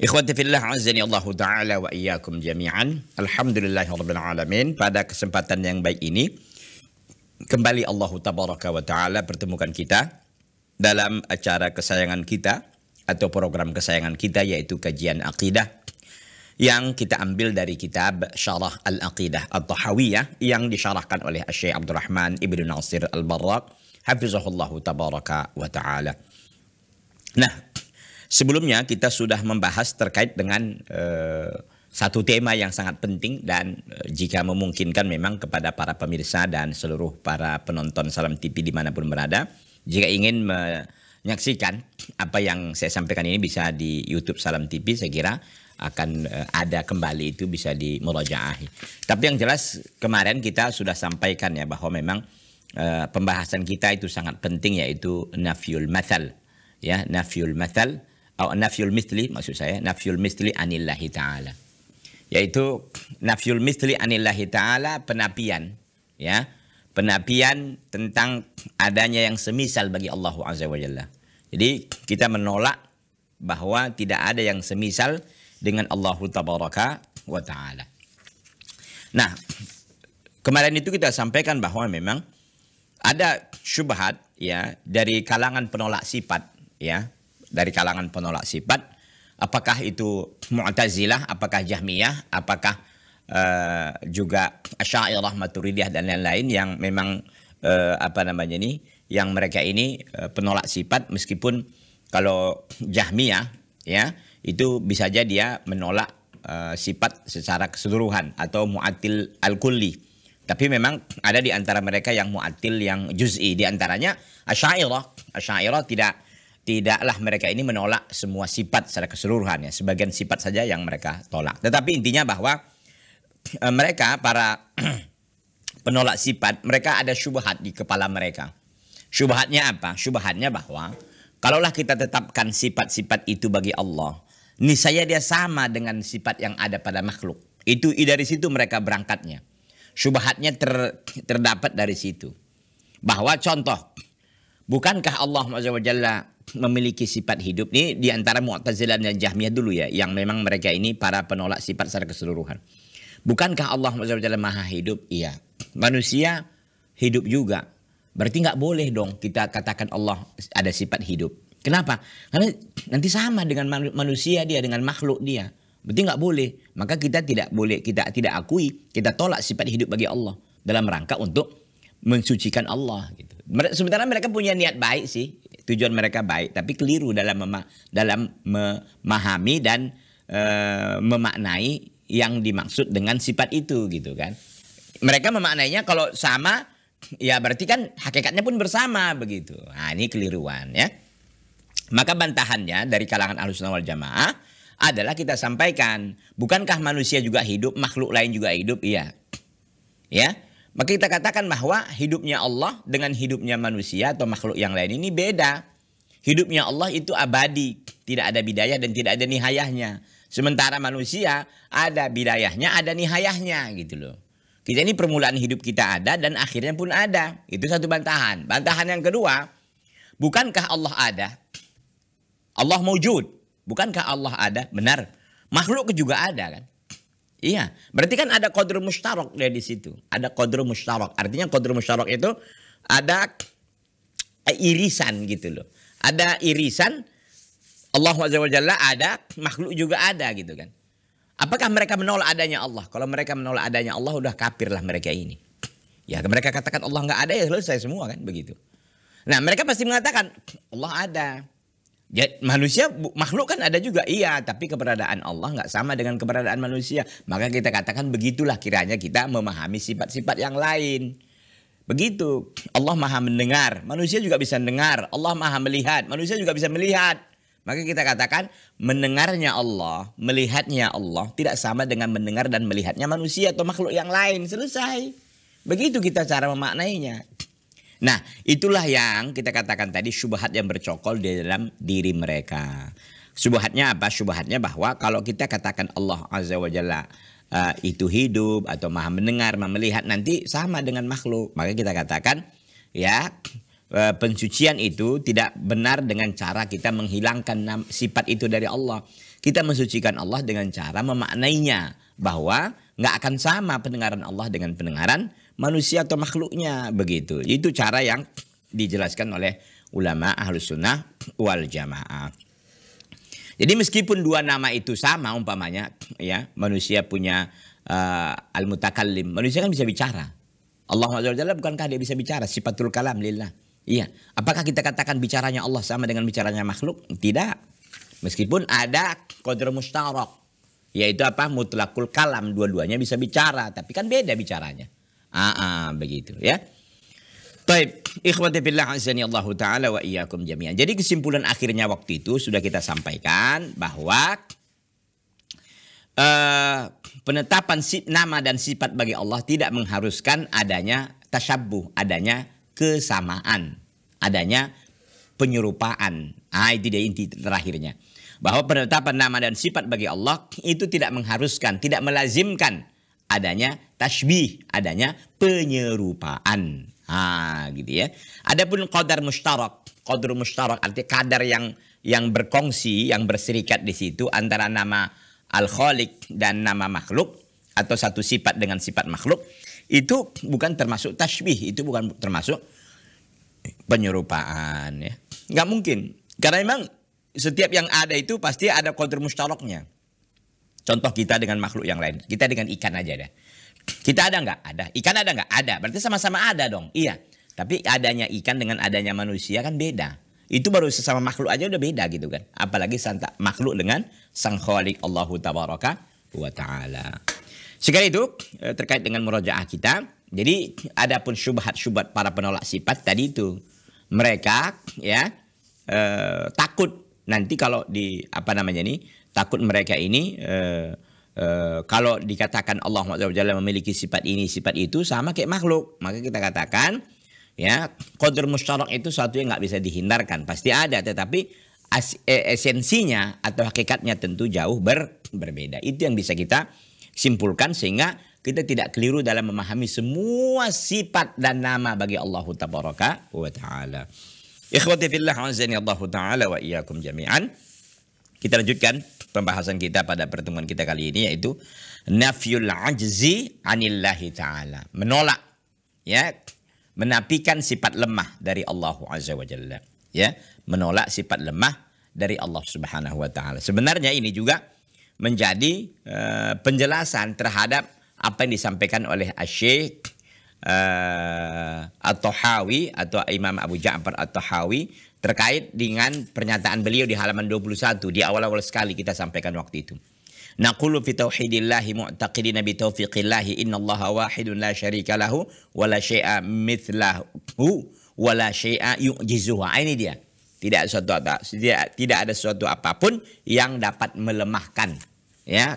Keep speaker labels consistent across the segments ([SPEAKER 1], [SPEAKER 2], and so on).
[SPEAKER 1] Ikhwati fillah azani Allah taala wa iyyakum jami'an. Alhamdulillahirabbil alamin. Pada kesempatan yang baik ini kembali Allah tabaraka wa taala pertemukan kita dalam acara kesayangan kita atau program kesayangan kita yaitu kajian akidah yang kita ambil dari kitab Syarah Al-Aqidah At-Tahawiyah yang disyarahkan oleh Syekh Abdurrahman Ibnu Nasir al barraq hafizahullahu tabaraka wa taala. Nah, Sebelumnya kita sudah membahas terkait dengan uh, satu tema yang sangat penting dan uh, jika memungkinkan memang kepada para pemirsa dan seluruh para penonton Salam TV dimanapun berada, jika ingin menyaksikan apa yang saya sampaikan ini bisa di YouTube Salam TV saya kira akan eh, ada kembali itu bisa di murojaahi. Tapi yang jelas kemarin kita sudah sampaikan ya bahwa memang uh, pembahasan kita itu sangat penting yaitu nafyul mathal ya nafyul mathal atau nafyul mithli maksud saya nafyul mithli anillahi taala yaitu nafyul mithli anillahi taala penafian ya penafian tentang adanya yang semisal bagi Allah azza wajalla jadi kita menolak bahwa tidak ada yang semisal dengan Allah tabaraka wa taala nah kemarin itu kita sampaikan bahwa memang ada syubhat ya dari kalangan penolak sifat ya dari kalangan penolak sifat. Apakah itu Mu'tazilah, apakah Jahmiyah, apakah uh, juga Asy'ariyah, Maturidiyah dan lain-lain yang memang uh, apa namanya ini yang mereka ini uh, penolak sifat meskipun kalau Jahmiyah ya itu bisa saja dia menolak uh, sifat secara keseluruhan atau mu'atil al-kulli. Tapi memang ada di antara mereka yang mu'atil yang juz'i. Di antaranya Asyairah. Asyairah tidak tidaklah mereka ini menolak semua sifat secara keseluruhan ya sebagian sifat saja yang mereka tolak tetapi intinya bahwa e, mereka para penolak sifat mereka ada syubhat di kepala mereka syubhatnya apa syubhatnya bahwa kalaulah kita tetapkan sifat-sifat itu bagi Allah niscaya dia sama dengan sifat yang ada pada makhluk itu dari situ mereka berangkatnya syubhatnya ter, terdapat dari situ bahwa contoh bukankah Allah Azza wa memiliki sifat hidup ini di antara Mu'tazilah dan Jahmiyah dulu ya yang memang mereka ini para penolak sifat secara keseluruhan. Bukankah Allah SWT maha hidup? Iya. Manusia hidup juga. Berarti nggak boleh dong kita katakan Allah ada sifat hidup. Kenapa? Karena nanti sama dengan manusia dia, dengan makhluk dia. Berarti nggak boleh. Maka kita tidak boleh, kita tidak akui, kita tolak sifat hidup bagi Allah. Dalam rangka untuk mensucikan Allah. Gitu. Sementara mereka punya niat baik sih tujuan mereka baik tapi keliru dalam mema dalam memahami dan e, memaknai yang dimaksud dengan sifat itu gitu kan mereka memaknainya kalau sama ya berarti kan hakikatnya pun bersama begitu nah ini keliruan ya maka bantahannya dari kalangan alusna wal jamaah adalah kita sampaikan bukankah manusia juga hidup makhluk lain juga hidup iya ya maka kita katakan bahwa hidupnya Allah dengan hidupnya manusia atau makhluk yang lain ini beda. Hidupnya Allah itu abadi, tidak ada bidayah dan tidak ada nihayahnya. Sementara manusia ada bidayahnya, ada nihayahnya gitu loh. Kita ini permulaan hidup kita ada dan akhirnya pun ada. Itu satu bantahan. Bantahan yang kedua, bukankah Allah ada? Allah mewujud. Bukankah Allah ada? Benar. Makhluk juga ada kan? Iya, berarti kan ada kodro mustarok dia di situ. Ada kodro mustarok. Artinya kodro mustarok itu ada irisan gitu loh. Ada irisan Allah Jalla ada, makhluk juga ada gitu kan. Apakah mereka menolak adanya Allah? Kalau mereka menolak adanya Allah udah lah mereka ini. Ya mereka katakan Allah nggak ada ya selesai semua kan begitu. Nah mereka pasti mengatakan Allah ada. Jadi ya, manusia makhluk kan ada juga iya, tapi keberadaan Allah nggak sama dengan keberadaan manusia. Maka kita katakan begitulah kiranya kita memahami sifat-sifat yang lain. Begitu. Allah Maha mendengar, manusia juga bisa mendengar. Allah Maha melihat, manusia juga bisa melihat. Maka kita katakan mendengarnya Allah, melihatnya Allah tidak sama dengan mendengar dan melihatnya manusia atau makhluk yang lain. Selesai. Begitu kita cara memaknainya. Nah, itulah yang kita katakan tadi syubhat yang bercokol di dalam diri mereka. Subhatnya apa? Subhatnya bahwa kalau kita katakan Allah Azza wa Jalla uh, itu hidup atau maha mendengar, maha melihat nanti sama dengan makhluk. Maka kita katakan ya uh, pensucian itu tidak benar dengan cara kita menghilangkan sifat itu dari Allah. Kita mensucikan Allah dengan cara memaknainya bahwa nggak akan sama pendengaran Allah dengan pendengaran manusia atau makhluknya begitu. Itu cara yang dijelaskan oleh ulama ahlus sunnah wal jamaah. Jadi meskipun dua nama itu sama umpamanya ya manusia punya uh, eh, al mutakallim manusia kan bisa bicara. Allah SWT bukankah dia bisa bicara sifatul kalam lillah. Iya, apakah kita katakan bicaranya Allah sama dengan bicaranya makhluk? Tidak. Meskipun ada qadar mustarok yaitu apa mutlakul kalam dua-duanya bisa bicara tapi kan beda bicaranya. Ah, ah begitu ya. Baik, ikhwati billah azani Allah taala wa iyyakum jami'an. Jadi kesimpulan akhirnya waktu itu sudah kita sampaikan bahwa uh, penetapan nama dan sifat bagi Allah tidak mengharuskan adanya tasyabuh, adanya kesamaan, adanya penyerupaan. Ah itu dia inti terakhirnya. Bahwa penetapan nama dan sifat bagi Allah itu tidak mengharuskan, tidak melazimkan adanya tashbih, adanya penyerupaan. Ah, gitu ya. Adapun qadar mustarak, qadar mustarak artinya kadar yang yang berkongsi, yang berserikat di situ antara nama al-khaliq dan nama makhluk atau satu sifat dengan sifat makhluk itu bukan termasuk tashbih, itu bukan termasuk penyerupaan ya. Nggak mungkin. Karena memang setiap yang ada itu pasti ada qadar mustaroknya. Contoh kita dengan makhluk yang lain. Kita dengan ikan aja deh. Kita ada nggak? Ada. Ikan ada nggak? Ada. Berarti sama-sama ada dong. Iya. Tapi adanya ikan dengan adanya manusia kan beda. Itu baru sesama makhluk aja udah beda gitu kan. Apalagi santa makhluk dengan sang kholik Allahu tabaraka wa ta'ala. Sekali itu eh, terkait dengan murojaah kita. Jadi adapun syubhat-syubhat para penolak sifat tadi itu mereka ya eh, takut nanti kalau di apa namanya nih Takut mereka ini uh, uh, kalau dikatakan Allah Subhanahu memiliki sifat ini sifat itu sama kayak makhluk, maka kita katakan ya kodr musyarak itu suatu yang nggak bisa dihindarkan, pasti ada, tetapi as, eh, esensinya atau hakikatnya tentu jauh ber, berbeda. Itu yang bisa kita simpulkan sehingga kita tidak keliru dalam memahami semua sifat dan nama bagi Allah Taala wa taala. Ikhwati fillah wa Allah taala wa iyyakum jami'an. Kita lanjutkan pembahasan kita pada pertemuan kita kali ini yaitu nafyul ajzi anillahi taala menolak ya menapikan sifat lemah dari Allah azza wa jalla ya menolak sifat lemah dari Allah subhanahu wa taala sebenarnya ini juga menjadi uh, penjelasan terhadap apa yang disampaikan oleh Asyik uh, At-Tahawi atau Imam Abu Ja'far At-Tahawi terkait dengan pernyataan beliau di halaman 21 di awal-awal sekali kita sampaikan waktu itu. Naqulu fi tauhidillahi mu'taqidin bi taufiqillahi innallaha wahidun la syarika lahu wa la syai'a mithlahu wa la syai'a yu'jizuhu. Ah, ini dia. Tidak suatu tidak, tidak ada suatu apapun yang dapat melemahkan ya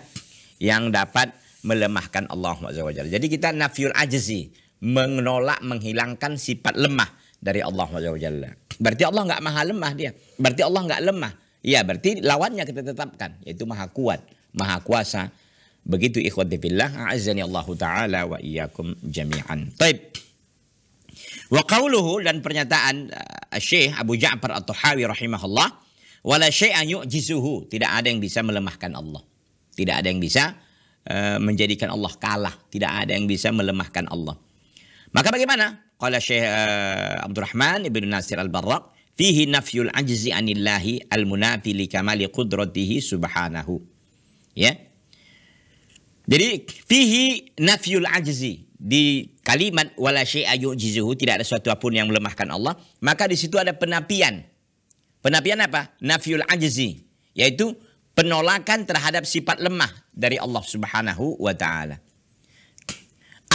[SPEAKER 1] yang dapat melemahkan Allah Subhanahu wa Jadi kita nafyul ajzi menolak menghilangkan sifat lemah dari Allah Jalla. Berarti Allah nggak maha lemah dia. Berarti Allah nggak lemah. Iya. berarti lawannya kita tetapkan yaitu maha kuat, maha kuasa. Begitu ikhwat fillah a'azzani Allah taala wa iyyakum jami'an. Taib. Wa qawluhu dan pernyataan eh, Syekh Abu Ja'far At-Tahawi rahimahullah wala syai'an yu'jizuhu, tidak ada yang bisa melemahkan Allah. Tidak ada yang bisa eh, menjadikan Allah kalah, tidak ada yang bisa melemahkan Allah. Maka bagaimana? Qala Syekh uh, Abdurrahman Ibn Nasir Al-Barraq, fihi nafyul ajzi anillahi al-munafi li kamali qudratihi subhanahu. Ya. Jadi fihi nafyul ajzi di kalimat wala syai'a yu'jizuhu tidak ada sesuatu apapun yang melemahkan Allah, maka di situ ada penapian. Penapian apa? Nafyul ajzi, yaitu penolakan terhadap sifat lemah dari Allah Subhanahu wa taala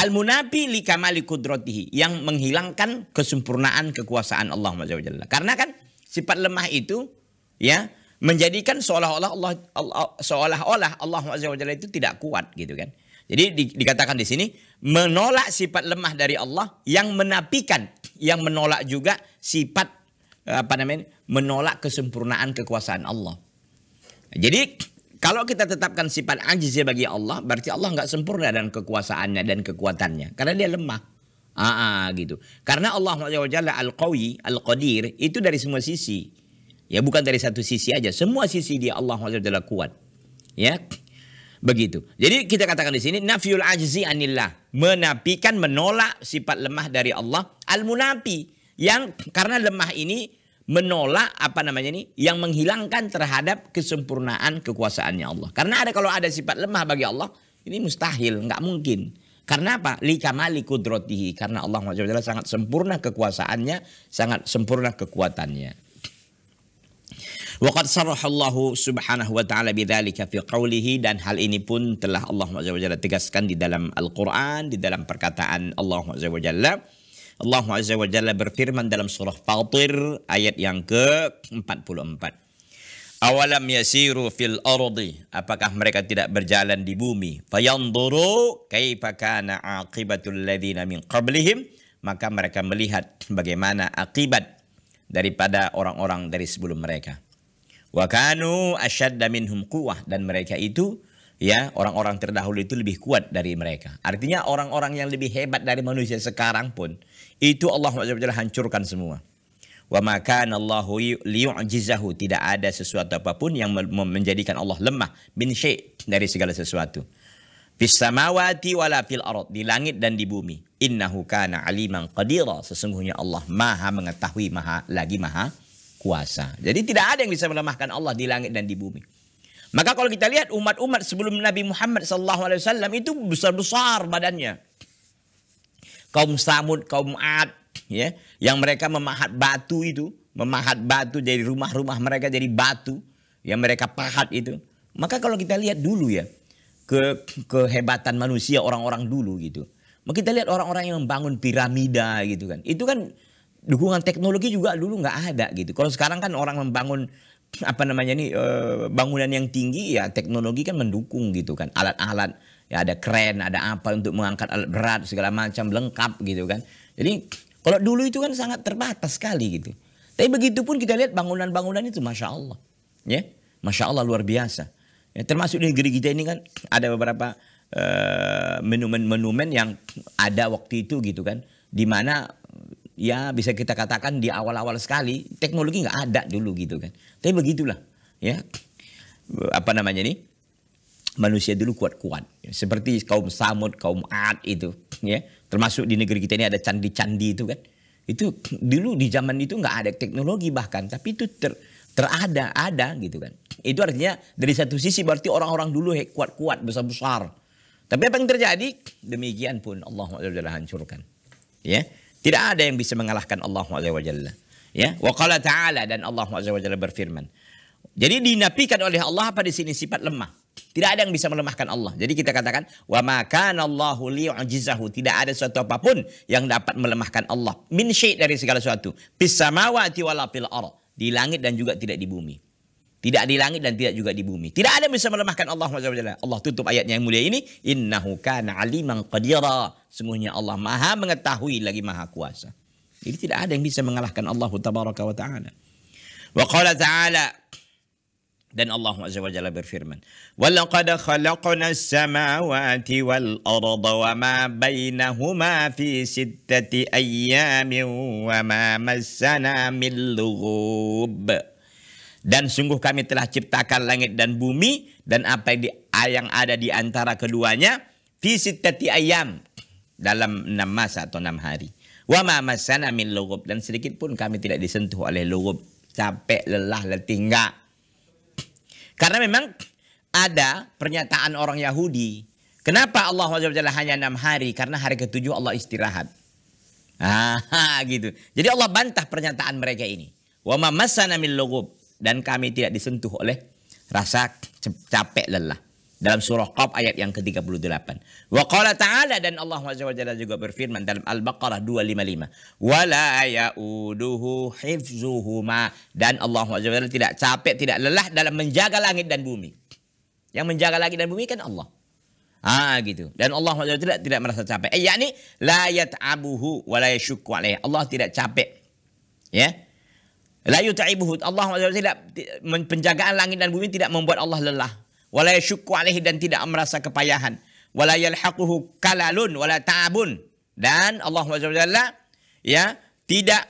[SPEAKER 1] al munafi li kamali kudratihi. Yang menghilangkan kesempurnaan kekuasaan Allah Jalla. Karena kan sifat lemah itu ya menjadikan seolah-olah Allah, Allah seolah-olah Allah Jalla itu tidak kuat gitu kan. Jadi di, dikatakan di sini menolak sifat lemah dari Allah yang menafikan yang menolak juga sifat apa namanya menolak kesempurnaan kekuasaan Allah. Jadi kalau kita tetapkan sifat ajiz bagi Allah, berarti Allah nggak sempurna dalam kekuasaannya dan kekuatannya. Karena dia lemah. Ah, ah gitu. Karena Allah Jalla Al-Qawi, Al-Qadir itu dari semua sisi. Ya bukan dari satu sisi aja, semua sisi dia Allah Jalla kuat. Ya. Begitu. Jadi kita katakan di sini nafiyul ajzi anillah, menapikan menolak sifat lemah dari Allah, al munapi yang karena lemah ini menolak apa namanya ini yang menghilangkan terhadap kesempurnaan kekuasaannya Allah. Karena ada kalau ada sifat lemah bagi Allah ini mustahil, nggak mungkin. Karena apa? Likamali kudrotihi. Karena Allah SWT sangat sempurna kekuasaannya, sangat sempurna kekuatannya. Waqad sarahallahu subhanahu wa ta'ala bidhalika fi qawlihi dan hal ini pun telah Allah SWT tegaskan di dalam Al-Qur'an, di dalam perkataan Allah SWT. Allah Azza wa Jalla berfirman dalam surah Fatir ayat yang ke-44. Awalam yasiru fil ardi apakah mereka tidak berjalan di bumi Fayanduru kaifa kana aqibatul ladzina min qablihim maka mereka melihat bagaimana akibat daripada orang-orang dari sebelum mereka wa kanu asyadda minhum quwwah dan mereka itu ya orang-orang terdahulu itu lebih kuat dari mereka. Artinya orang-orang yang lebih hebat dari manusia sekarang pun itu Allah Subhanahu hancurkan semua. Wa maka Allahu liyu'jizahu tidak ada sesuatu apapun yang menjadikan Allah lemah bin syai' dari segala sesuatu. Fis samawati wala fil arad di langit dan di bumi. Innahu kana aliman qadira sesungguhnya Allah Maha mengetahui Maha lagi Maha kuasa. Jadi tidak ada yang bisa melemahkan Allah di langit dan di bumi. Maka kalau kita lihat umat-umat sebelum Nabi Muhammad SAW itu besar-besar badannya kaum Samud, kaum Ad, ya, yang mereka memahat batu itu, memahat batu dari rumah-rumah mereka jadi batu yang mereka pahat itu. Maka kalau kita lihat dulu ya ke kehebatan manusia orang-orang dulu gitu. Maka kita lihat orang-orang yang membangun piramida gitu kan. Itu kan dukungan teknologi juga dulu nggak ada gitu. Kalau sekarang kan orang membangun apa namanya nih eh, bangunan yang tinggi ya teknologi kan mendukung gitu kan alat-alat ya ada keren, ada apa untuk mengangkat alat berat segala macam lengkap gitu kan. Jadi kalau dulu itu kan sangat terbatas sekali gitu. Tapi begitu pun kita lihat bangunan-bangunan itu masya Allah, ya, masya Allah luar biasa. Ya, termasuk di negeri kita ini kan ada beberapa eh, menu-menu-menu uh, yang ada waktu itu gitu kan, di mana ya bisa kita katakan di awal-awal sekali teknologi nggak ada dulu gitu kan. Tapi begitulah, ya apa namanya nih manusia dulu kuat-kuat. Seperti kaum Samud, kaum Ad itu, ya. Termasuk di negeri kita ini ada candi-candi itu kan. Itu dulu di zaman itu nggak ada teknologi bahkan, tapi itu ter, terada ada gitu kan. Itu artinya dari satu sisi berarti orang-orang dulu kuat-kuat, besar-besar. Tapi apa yang terjadi? Demikian pun Allah Jalla hancurkan. Ya. Tidak ada yang bisa mengalahkan Allah Jalla. Ya. wakalah ta'ala dan Allah Jalla berfirman. Jadi dinafikan oleh Allah apa di sini sifat lemah. Tidak ada yang bisa melemahkan Allah. Jadi kita katakan wa Allahul liyu'jizahu. Tidak ada suatu apapun yang dapat melemahkan Allah. Min syai' dari segala sesuatu. Bisa samawati wala fil Di langit dan juga tidak di bumi. Tidak di langit dan tidak juga di bumi. Tidak ada yang bisa melemahkan Allah Allah tutup ayatnya yang mulia ini. Innahu kana aliman qadira. Semuanya Allah maha mengetahui lagi maha kuasa. Jadi tidak ada yang bisa mengalahkan Allah wa ta'ala. Wa qala ta'ala dan Allah Azza wa Jalla berfirman, "Walaqad khalaqna as-samawati wal arda wa ma bainahuma fi sittati ayyamin wa ma massana min lughub." Dan sungguh kami telah ciptakan langit dan bumi dan apa yang, di, yang ada di antara keduanya fi sittati ayyam dalam enam masa atau enam hari. Wa ma massana min lughub dan sedikit pun kami tidak disentuh oleh lughub, capek, lelah, letih enggak karena memang ada pernyataan orang Yahudi. Kenapa Allah SWT hanya enam hari? Karena hari ketujuh Allah istirahat. Ah, gitu. Jadi Allah bantah pernyataan mereka ini. Wa min lugub. Dan kami tidak disentuh oleh rasa capek lelah dalam surah Qaf ayat yang ke-38. Wa qala ta'ala dan Allah Subhanahu juga berfirman dalam Al-Baqarah 255. Wa la ya'uduhu hifzuhuma dan Allah Subhanahu tidak capek, tidak lelah dalam menjaga langit dan bumi. Yang menjaga langit dan bumi kan Allah. Ah gitu. Dan Allah Subhanahu tidak tidak merasa capek. Eh yakni la yat'abuhu wa la yashukku Allah tidak capek. Ya. La yut'ibuhu. Allah Subhanahu tidak penjagaan langit dan bumi tidak membuat Allah lelah wala yasyukku alaihi dan tidak merasa kepayahan wala yalhaquhu kalalun wala ta'abun dan Allah Subhanahu ya tidak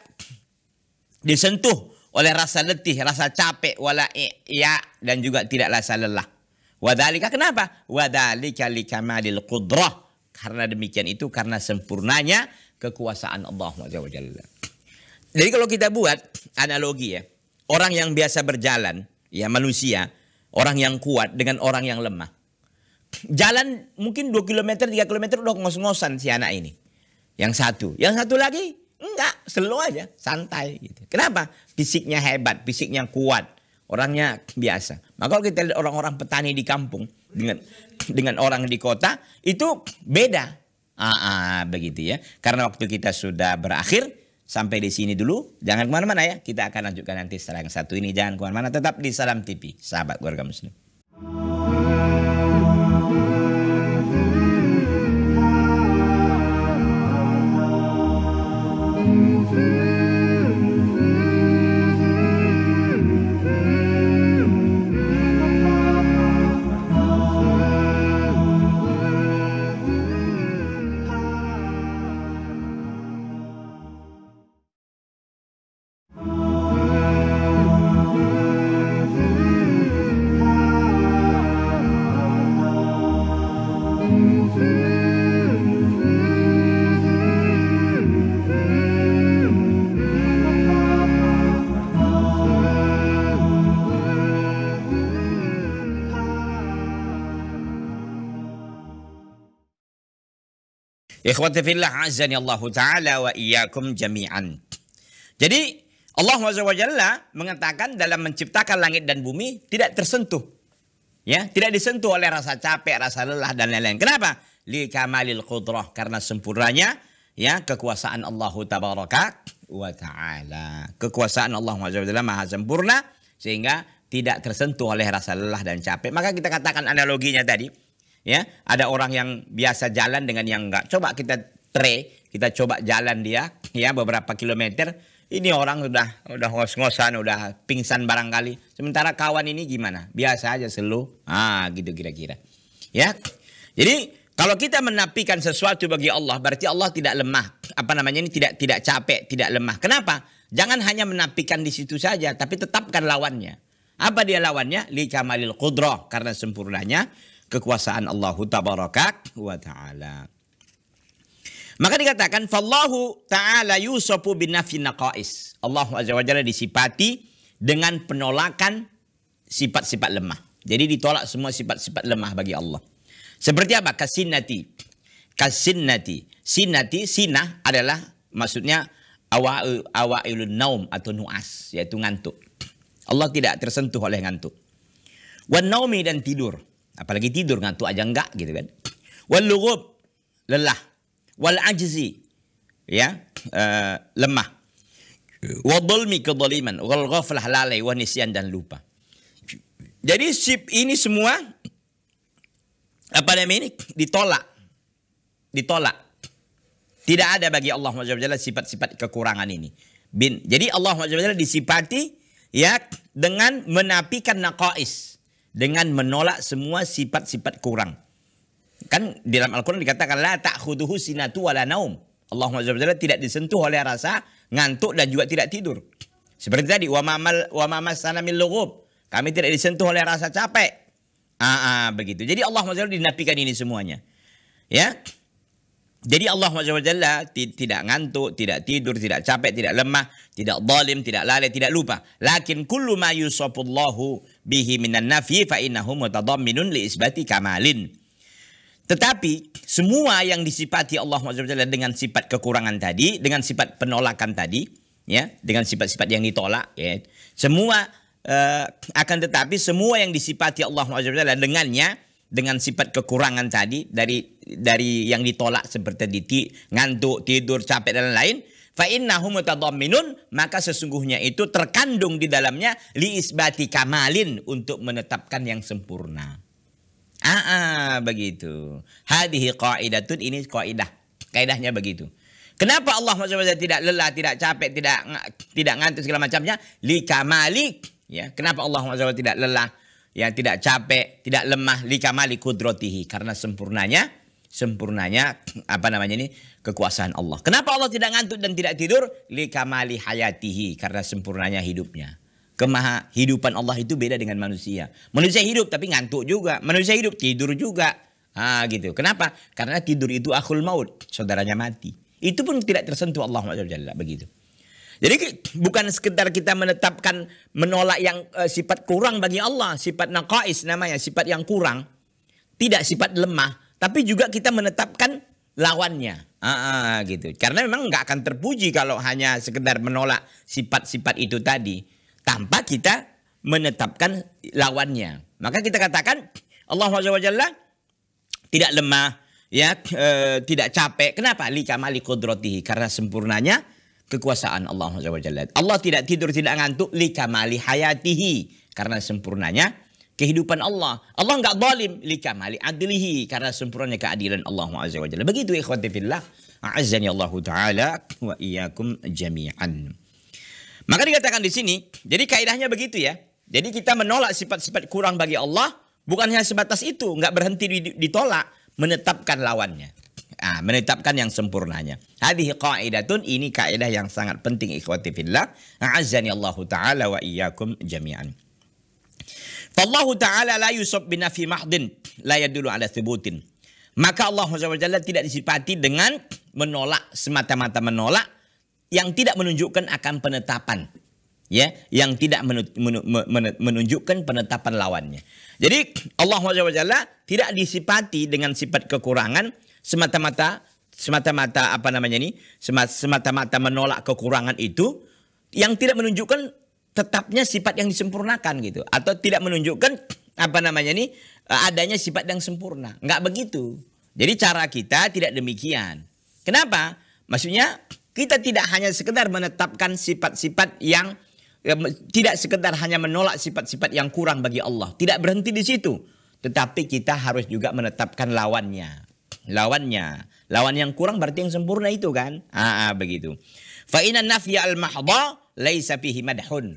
[SPEAKER 1] disentuh oleh rasa letih, rasa capek, wala ya dan juga tidak rasa lelah. Wadalika kenapa? Wadalika likamalil qudrah. Karena demikian itu karena sempurnanya kekuasaan Allah Jalla. Jadi kalau kita buat analogi ya, orang yang biasa berjalan, ya manusia, Orang yang kuat dengan orang yang lemah. Jalan mungkin 2 km, 3 km udah ngos-ngosan si anak ini. Yang satu. Yang satu lagi enggak, slow aja, santai gitu. Kenapa? Fisiknya hebat, fisiknya kuat. Orangnya biasa. Maka nah, kalau kita lihat orang-orang petani di kampung dengan dengan orang di kota itu beda. Ah, ah begitu ya. Karena waktu kita sudah berakhir, Sampai di sini dulu. Jangan kemana-mana ya. Kita akan lanjutkan nanti setelah yang satu ini. Jangan kemana-mana. Tetap di Salam TV. Sahabat keluarga muslim. Ikhwati fillah azani Allahu taala wa iyyakum jami'an. Jadi Allah Subhanahu mengatakan dalam menciptakan langit dan bumi tidak tersentuh. Ya, tidak disentuh oleh rasa capek, rasa lelah dan lain-lain. Kenapa? Li kamalil qudrah karena sempurnanya ya kekuasaan Allah tabaraka wa taala. Kekuasaan Allah Subhanahu maha sempurna sehingga tidak tersentuh oleh rasa lelah dan capek. Maka kita katakan analoginya tadi, ya ada orang yang biasa jalan dengan yang enggak coba kita tre kita coba jalan dia ya beberapa kilometer ini orang sudah udah ngos-ngosan udah pingsan barangkali sementara kawan ini gimana biasa aja selu ah gitu kira-kira ya jadi kalau kita menapikan sesuatu bagi Allah berarti Allah tidak lemah apa namanya ini tidak tidak capek tidak lemah kenapa jangan hanya menapikan di situ saja tapi tetapkan lawannya apa dia lawannya kamalil qudrah karena sempurnanya kekuasaan Allah tabarakat wa taala. Maka dikatakan fallahu taala yusofu bin nafi naqais. Allah azza wa jalla disifati dengan penolakan sifat-sifat lemah. Jadi ditolak semua sifat-sifat lemah bagi Allah. Seperti apa? Kasinati. Kasinati. Sinati, sinah adalah maksudnya awailun awa naum atau nuas, yaitu ngantuk. Allah tidak tersentuh oleh ngantuk. Wan naumi dan tidur. Apalagi tidur ngantuk aja enggak gitu kan. Wal lughub lelah. Wal ajzi ya uh, lemah. Wa dhulmi kedzaliman, wal ghaflah lalai wa nisyan dan lupa. Jadi sip ini semua apa namanya ini ditolak. Ditolak. Tidak ada bagi Allah Subhanahu sifat-sifat kekurangan ini. Bin. Jadi Allah Subhanahu disifati ya dengan menafikan naqais dengan menolak semua sifat-sifat kurang. Kan di dalam Al-Quran dikatakan la ta'khuduhu sinatu wala naum. Allah SWT tidak disentuh oleh rasa ngantuk dan juga tidak tidur. Seperti tadi wa ma'amal wa Kami tidak disentuh oleh rasa capek. Ah, ah begitu. Jadi Allah SWT dinapikan ini semuanya. Ya. Jadi Allah SWT tidak ngantuk, tidak tidur, tidak capek, tidak lemah, tidak zalim, tidak lalai, tidak lupa. Lakin kullu ma Yusofullahu bihi minan nafi fa innahu mutadamminun li isbati kamalin. Tetapi semua yang disipati Allah SWT dengan sifat kekurangan tadi, dengan sifat penolakan tadi, ya, dengan sifat-sifat yang ditolak, ya, semua uh, akan tetapi semua yang disipati Allah SWT dengannya dengan sifat kekurangan tadi dari dari yang ditolak seperti diti ngantuk, tidur, capek dan lain-lain, fa innahu maka sesungguhnya itu terkandung di dalamnya li isbati kamalin untuk menetapkan yang sempurna. Ah, ah begitu. Hadhihi qaidatun ini kaidah. Kaidahnya begitu. Kenapa Allah SWT tidak lelah, tidak capek, tidak tidak ngantuk segala macamnya? Li kamalik ya. Kenapa Allah SWT tidak lelah, yang tidak capek, tidak lemah lika malik kudrotihi. karena sempurnanya sempurnanya apa namanya ini kekuasaan Allah. Kenapa Allah tidak ngantuk dan tidak tidur? Li kamali hayatihi karena sempurnanya hidupnya. Kemaha hidupan Allah itu beda dengan manusia. Manusia hidup tapi ngantuk juga. Manusia hidup tidur juga. Ah gitu. Kenapa? Karena tidur itu akhul maut, saudaranya mati. Itu pun tidak tersentuh Allah Subhanahu begitu. Jadi bukan sekedar kita menetapkan menolak yang uh, sifat kurang bagi Allah, sifat naqais namanya, sifat yang kurang. Tidak sifat lemah, tapi juga kita menetapkan lawannya. Ah, ah, gitu. Karena memang nggak akan terpuji kalau hanya sekedar menolak sifat-sifat itu tadi tanpa kita menetapkan lawannya. Maka kita katakan Allah Subhanahu tidak lemah, ya e, tidak capek. Kenapa? Li kamali qudratihi karena sempurnanya kekuasaan Allah Subhanahu Allah tidak tidur, tidak ngantuk li kamali hayatihi karena sempurnanya kehidupan Allah. Allah nggak zalim likamali adlihi karena sempurnanya keadilan Allah Azza wa Jalla. Begitu ikhwati fillah. A'azzani Allah taala wa iyyakum jami'an. Maka dikatakan di sini, jadi kaidahnya begitu ya. Jadi kita menolak sifat-sifat kurang bagi Allah bukan hanya sebatas itu, nggak berhenti ditolak, menetapkan lawannya. Ah, menetapkan yang sempurnanya. Hadhihi qaidatun ini kaidah yang sangat penting ikhwati fillah. A'azzani Allah taala wa iyyakum jami'an. Allah ta'ala la yusuf binafi mahdin la yadulu ala thubutin. Maka Allah SWT tidak disifati dengan menolak, semata-mata menolak yang tidak menunjukkan akan penetapan. Ya, yang tidak menunjukkan penetapan lawannya. Jadi Allah SWT tidak disifati dengan sifat kekurangan semata-mata semata-mata apa namanya ini semata-mata menolak kekurangan itu yang tidak menunjukkan tetapnya sifat yang disempurnakan gitu atau tidak menunjukkan apa namanya ini eh, adanya sifat yang sempurna. nggak begitu. Jadi cara kita tidak demikian. Kenapa? Maksudnya kita tidak hanya sekedar menetapkan sifat-sifat yang ya, tidak sekedar hanya menolak sifat-sifat yang kurang bagi Allah. Tidak berhenti di situ. Tetapi kita harus juga menetapkan lawannya. Lawannya. Lawan yang kurang berarti yang sempurna itu kan. Ah, ah begitu. Fa'inan inna nafya al-mahdha laisa fihi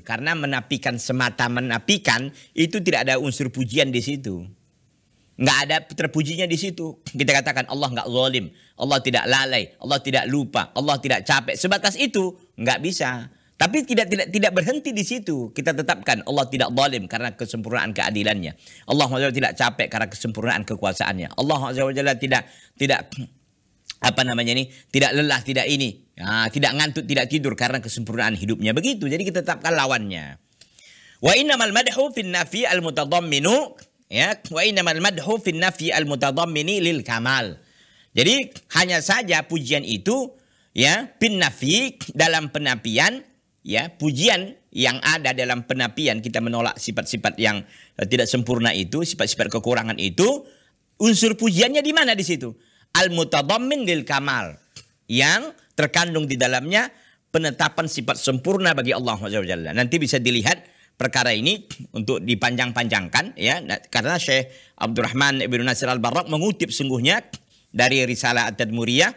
[SPEAKER 1] karena menapikan semata menapikan itu tidak ada unsur pujian di situ. Nggak ada terpujinya di situ. Kita katakan Allah nggak zalim, Allah tidak lalai, Allah tidak lupa, Allah tidak capek. Sebatas itu nggak bisa. Tapi tidak tidak tidak berhenti di situ. Kita tetapkan Allah tidak zalim karena kesempurnaan keadilannya. Allah Azza tidak capek karena kesempurnaan kekuasaannya. Allah Azza tidak tidak apa namanya ini tidak lelah tidak ini Ya, tidak ngantuk, tidak tidur karena kesempurnaan hidupnya begitu. Jadi kita tetapkan lawannya. Wa innamal madhu fin nafi al mutadamminu ya wa innamal madhu fin nafi al mutadammini lil kamal. Jadi hanya saja pujian itu ya bin nafi dalam penapian ya pujian yang ada dalam penapian kita menolak sifat-sifat yang eh, tidak sempurna itu, sifat-sifat kekurangan itu, unsur pujiannya di mana di situ? Al mutadammin lil kamal yang terkandung di dalamnya penetapan sifat sempurna bagi Allah Subhanahu Nanti bisa dilihat perkara ini untuk dipanjang-panjangkan ya nah, karena Syekh Abdurrahman Ibnu Nasir al barak mengutip sungguhnya dari risalah At-Tadmuriyah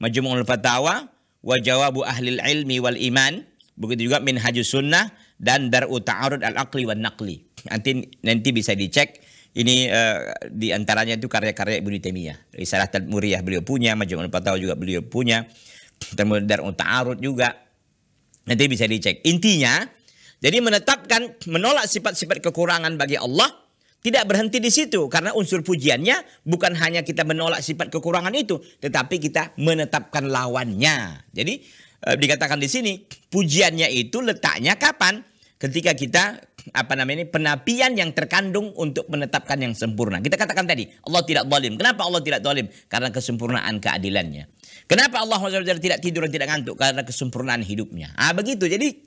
[SPEAKER 1] Majmu'ul Fatawa wa jawabu ahli ilmi wal iman begitu juga Minhajus Sunnah dan Dar'u Ta'arud Al-Aqli wal Naqli. Nanti nanti bisa dicek ini uh, di antaranya itu karya-karya Ibnu Taimiyah. Risalah Tadmuriyah beliau punya, Majmu'ul Fatawa juga beliau punya termudar ta'arud juga. Nanti bisa dicek. Intinya, jadi menetapkan menolak sifat-sifat kekurangan bagi Allah tidak berhenti di situ karena unsur pujiannya bukan hanya kita menolak sifat kekurangan itu, tetapi kita menetapkan lawannya. Jadi eh, dikatakan di sini pujiannya itu letaknya kapan? Ketika kita apa namanya ini penapian yang terkandung untuk menetapkan yang sempurna. Kita katakan tadi Allah tidak zalim. Kenapa Allah tidak zalim? Karena kesempurnaan keadilannya. Kenapa Allah SWT tidak tidur dan tidak ngantuk? Karena kesempurnaan hidupnya. Ah begitu. Jadi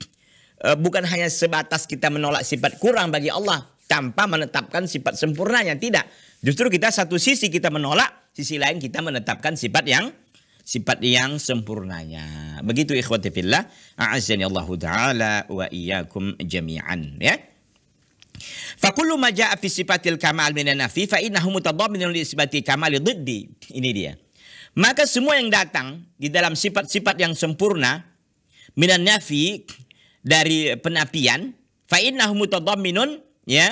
[SPEAKER 1] eh, bukan hanya sebatas kita menolak sifat kurang bagi Allah tanpa menetapkan sifat sempurnanya. Tidak. Justru kita satu sisi kita menolak, sisi lain kita menetapkan sifat yang sifat yang sempurnanya. Begitu ikhwati fillah, a'azani Allah taala wa iyyakum jami'an, ya. Fakullu ma ja'a fi sifatil kamal minan nafi fa innahu mutadamminun li sifatil kamal diddi. Ini dia. Maka semua yang datang di dalam sifat-sifat yang sempurna minan nafi dari penapian fa innahu mutadamminun ya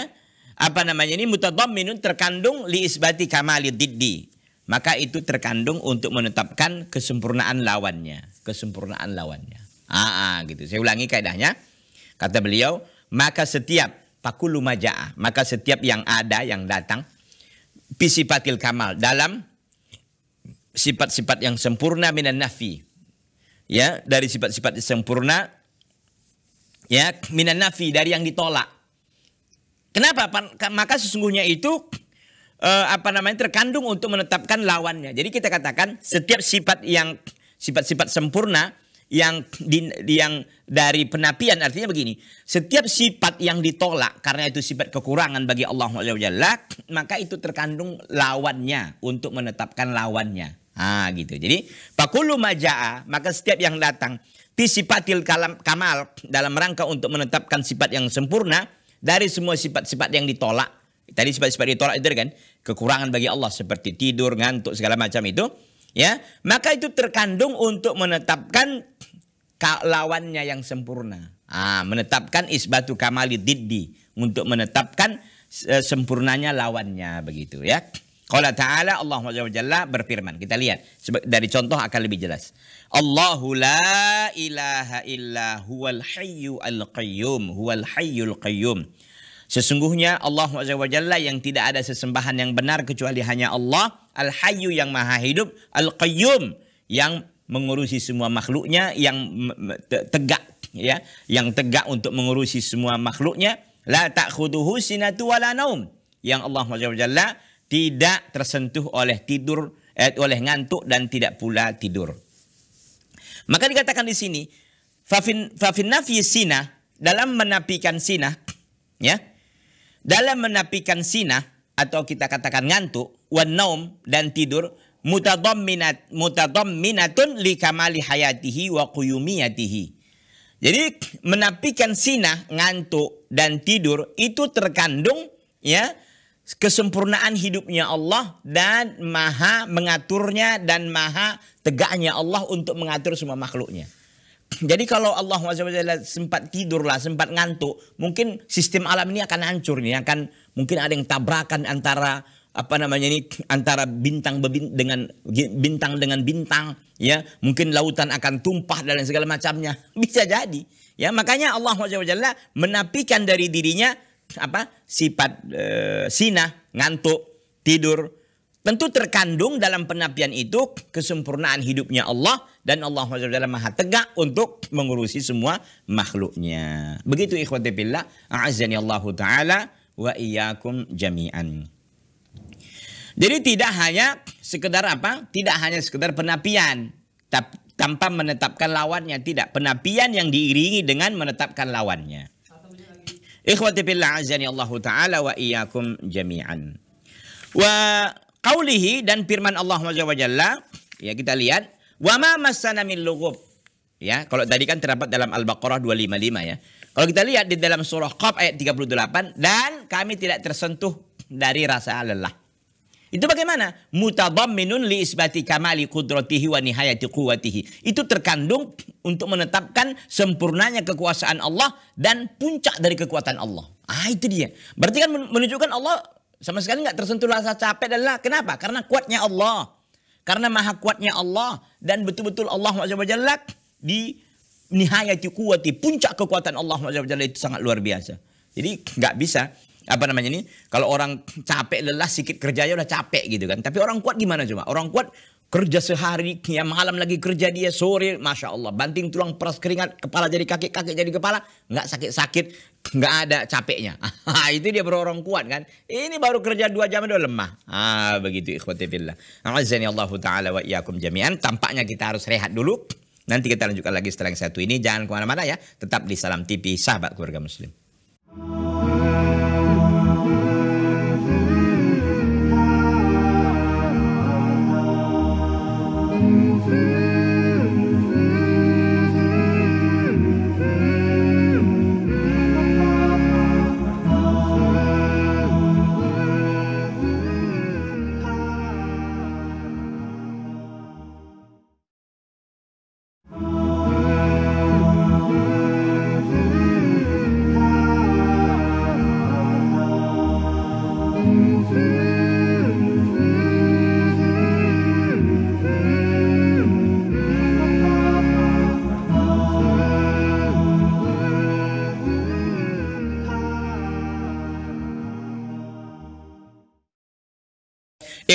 [SPEAKER 1] apa namanya ini mutadamminun terkandung li isbati kamali diddi maka itu terkandung untuk menetapkan kesempurnaan lawannya kesempurnaan lawannya ah gitu saya ulangi kaidahnya kata beliau maka setiap pakulu majaa maka setiap yang ada yang datang bisipatil kamal dalam sifat-sifat yang sempurna minan nafi. Ya, dari sifat-sifat sempurna ya minan nafi dari yang ditolak. Kenapa? Maka sesungguhnya itu eh, apa namanya terkandung untuk menetapkan lawannya. Jadi kita katakan setiap sifat yang sifat-sifat sempurna yang di, yang dari penapian artinya begini setiap sifat yang ditolak karena itu sifat kekurangan bagi Allah maka itu terkandung lawannya untuk menetapkan lawannya Ah gitu. Jadi pakulu majaa maka setiap yang datang tisipatil kalam, kamal dalam rangka untuk menetapkan sifat yang sempurna dari semua sifat-sifat yang ditolak. Tadi sifat-sifat ditolak itu kan kekurangan bagi Allah seperti tidur, ngantuk segala macam itu ya. Maka itu terkandung untuk menetapkan lawannya yang sempurna. Ah, menetapkan isbatu kamali diddi untuk menetapkan e, sempurnanya lawannya begitu ya. Qala ta'ala Allah Jalla berfirman. Kita lihat dari contoh akan lebih jelas. Allahu la ilaha illa huwal hayyu al qayyum huwal al qayyum. Sesungguhnya Allah Jalla yang tidak ada sesembahan yang benar kecuali hanya Allah. Al-Hayyu yang maha hidup. Al-Qayyum yang mengurusi semua makhluknya. Yang tegak ya. Yang tegak untuk mengurusi semua makhluknya. La ta'khuduhu sinatu wa la naum. Yang Allah Jalla tidak tersentuh oleh tidur eh, oleh ngantuk dan tidak pula tidur. Maka dikatakan di sini fafin fafin nafi sina dalam menafikan sina ya. Dalam menafikan sina atau kita katakan ngantuk wan naum dan tidur mutadamminat mutadamminatun li kamali hayatihi wa quyumiyatihi. Jadi menafikan sina, ngantuk dan tidur itu terkandung ya kesempurnaan hidupnya Allah dan maha mengaturnya dan maha tegaknya Allah untuk mengatur semua makhluknya. Jadi kalau Allah SWT sempat tidur lah, sempat ngantuk, mungkin sistem alam ini akan hancur nih, akan mungkin ada yang tabrakan antara apa namanya ini antara bintang dengan bintang dengan bintang ya mungkin lautan akan tumpah dan segala macamnya bisa jadi ya makanya Allah SWT menapikan dari dirinya apa sifat e, sinah, ngantuk, tidur. Tentu terkandung dalam penapian itu kesempurnaan hidupnya Allah dan Allah dalam maha tegak untuk mengurusi semua makhluknya. Begitu ikhwati billah, a'azani Allah Ta'ala wa iyyakum jami'an. Jadi tidak hanya sekedar apa? Tidak hanya sekedar penapian tanpa menetapkan lawannya, tidak. Penapian yang diiringi dengan menetapkan lawannya. Ikhwati billah azani Allah taala wa iyyakum jami'an. Wa qaulihi dan firman Allah Subhanahu wa jalla, ya kita lihat wa ma massana min lughub. Ya, kalau tadi kan terdapat dalam Al-Baqarah 255 ya. Kalau kita lihat di dalam surah Qaf ayat 38 dan kami tidak tersentuh dari rasa lelah. Itu bagaimana? Mutabamminun li isbati kamali qudratihi wa nihayati quwatihi. Itu terkandung untuk menetapkan sempurnanya kekuasaan Allah dan puncak dari kekuatan Allah. Ah itu dia. Berarti kan menunjukkan Allah sama sekali nggak tersentuh rasa capek dan lah. Kenapa? Karena kuatnya Allah. Karena maha kuatnya Allah dan betul-betul Allah Jalla di nihayati kuwati puncak kekuatan Allah Jalla itu sangat luar biasa. Jadi nggak bisa apa namanya ini kalau orang capek lelah sedikit kerjanya udah capek gitu kan tapi orang kuat gimana cuma orang kuat kerja sehari ya malam lagi kerja dia sore masya Allah banting tulang peras keringat kepala jadi kaki kaki jadi kepala nggak sakit sakit nggak ada capeknya ah, itu dia berorang kuat kan ini baru kerja dua jam udah lemah ah begitu ikhwati fillah Allah taala wa iyyakum jami'an tampaknya kita harus rehat dulu nanti kita lanjutkan lagi setelah yang satu ini jangan kemana-mana ya tetap di Salam TV sahabat keluarga muslim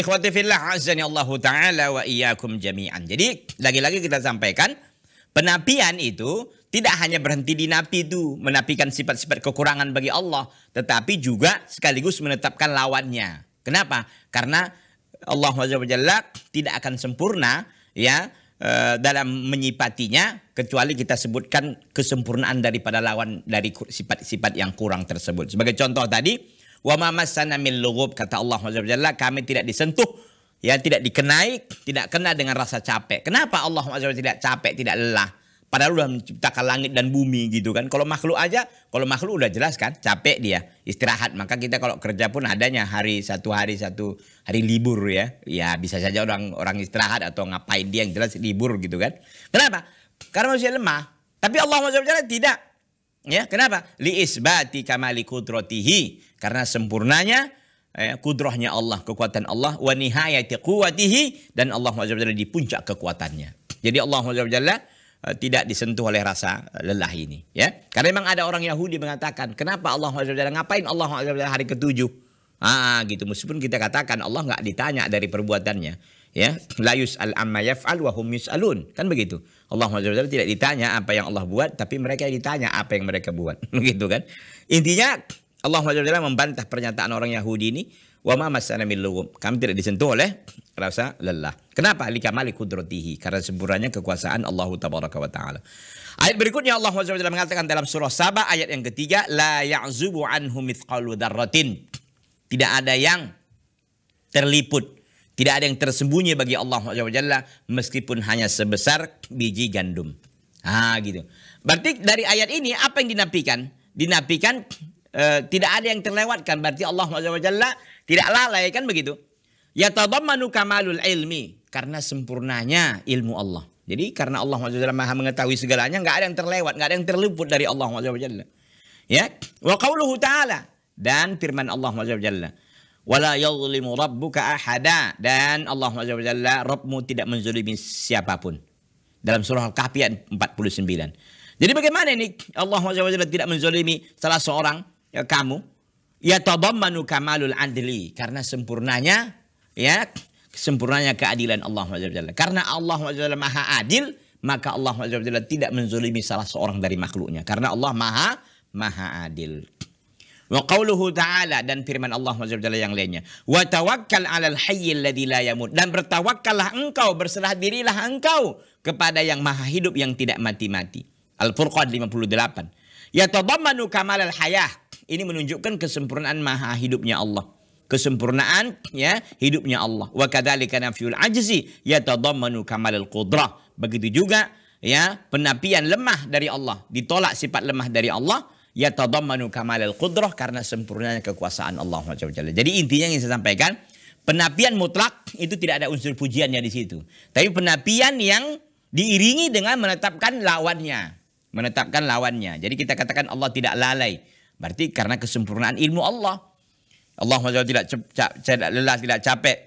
[SPEAKER 1] Ikhwati fillah azani Allah taala wa iyyakum jami'an. Jadi lagi-lagi kita sampaikan penapian itu tidak hanya berhenti di napi itu menapikan sifat-sifat kekurangan bagi Allah, tetapi juga sekaligus menetapkan lawannya. Kenapa? Karena Allah Jalla tidak akan sempurna ya e, dalam menyipatinya kecuali kita sebutkan kesempurnaan daripada lawan dari sifat-sifat yang kurang tersebut. Sebagai contoh tadi Wa masana min lughub kata Allah Azza kami tidak disentuh ya tidak dikenai, tidak kena dengan rasa capek. Kenapa Allah Azza tidak capek, tidak lelah? Padahal udah menciptakan langit dan bumi gitu kan. Kalau makhluk aja, kalau makhluk udah jelas kan, capek dia, istirahat. Maka kita kalau kerja pun adanya hari satu hari satu hari libur ya. Ya bisa saja orang orang istirahat atau ngapain dia yang jelas libur gitu kan. Kenapa? Karena manusia lemah. Tapi Allah SWT tidak Ya, kenapa? Li isbati kamali kudrotihi Karena sempurnanya eh, ya, kudrohnya Allah, kekuatan Allah wa nihayati dan Allah jadi di puncak kekuatannya. Jadi Allah Subhanahu eh, tidak disentuh oleh rasa eh, lelah ini ya karena memang ada orang Yahudi mengatakan kenapa Allah Subhanahu ngapain Allah jadi hari ketujuh ah gitu meskipun kita katakan Allah nggak ditanya dari perbuatannya ya la al amma yaf'al wa hum yus'alun kan begitu Allah SWT tidak ditanya apa yang Allah buat tapi mereka ditanya apa yang mereka buat begitu kan intinya Allah SWT membantah pernyataan orang Yahudi ini wa ma masana min kami tidak disentuh oleh rasa lelah kenapa kamali kudratihi karena sempurnanya kekuasaan Allah tabaraka wa taala ayat berikutnya Allah SWT mengatakan dalam surah Sabah ayat yang ketiga la ya'zubu anhum mithqalu darratin tidak ada yang terliput tidak ada yang tersembunyi bagi Allah SWT meskipun hanya sebesar biji gandum. Ah gitu. Berarti dari ayat ini apa yang dinapikan? Dinapikan e, tidak ada yang terlewatkan. Berarti Allah SWT tidak lalai kan begitu. Ya tadammanu kamalul ilmi karena sempurnanya ilmu Allah. Jadi karena Allah SWT Maha mengetahui segalanya, nggak ada yang terlewat, nggak ada yang terluput dari Allah SWT. Ya, wa qawluhu ta'ala dan firman Allah SWT wala yadhlimu rabbuka ahada dan Allah Subhanahu wa taala Rabbmu tidak menzalimi siapapun. Dalam surah Al-Kahfi 49. Jadi bagaimana ini Allah Subhanahu wa taala tidak menzalimi salah seorang ya, kamu? Ya tadammanu kamalul adli karena sempurnanya ya sempurnanya keadilan Allah Subhanahu wa taala. Karena Allah Subhanahu wa taala Maha Adil, maka Allah Subhanahu wa taala tidak menzalimi salah seorang dari makhluknya karena Allah Maha Maha Adil. Wa qauluhu ta'ala dan firman Allah SWT yang lainnya. Wa tawakkal 'alal hayyil ladzi la yamut dan bertawakkallah engkau berserah dirilah engkau kepada yang maha hidup yang tidak mati-mati. Al-Furqan 58. Ya tadammanu kamal al-hayah. Ini menunjukkan kesempurnaan maha hidupnya Allah. Kesempurnaan ya hidupnya Allah. Wa kadzalika nafyul ajzi yatadammanu kamal al-qudrah. Begitu juga ya penafian lemah dari Allah, ditolak sifat lemah dari Allah yatadammanu kamal al-qudrah karena sempurnanya kekuasaan Allah Jalla. Jadi intinya yang ingin saya sampaikan, penapian mutlak itu tidak ada unsur pujiannya di situ. Tapi penapian yang diiringi dengan menetapkan lawannya, menetapkan lawannya. Jadi kita katakan Allah tidak lalai. Berarti karena kesempurnaan ilmu Allah. Allah Jalla tidak, tidak lelah, tidak capek.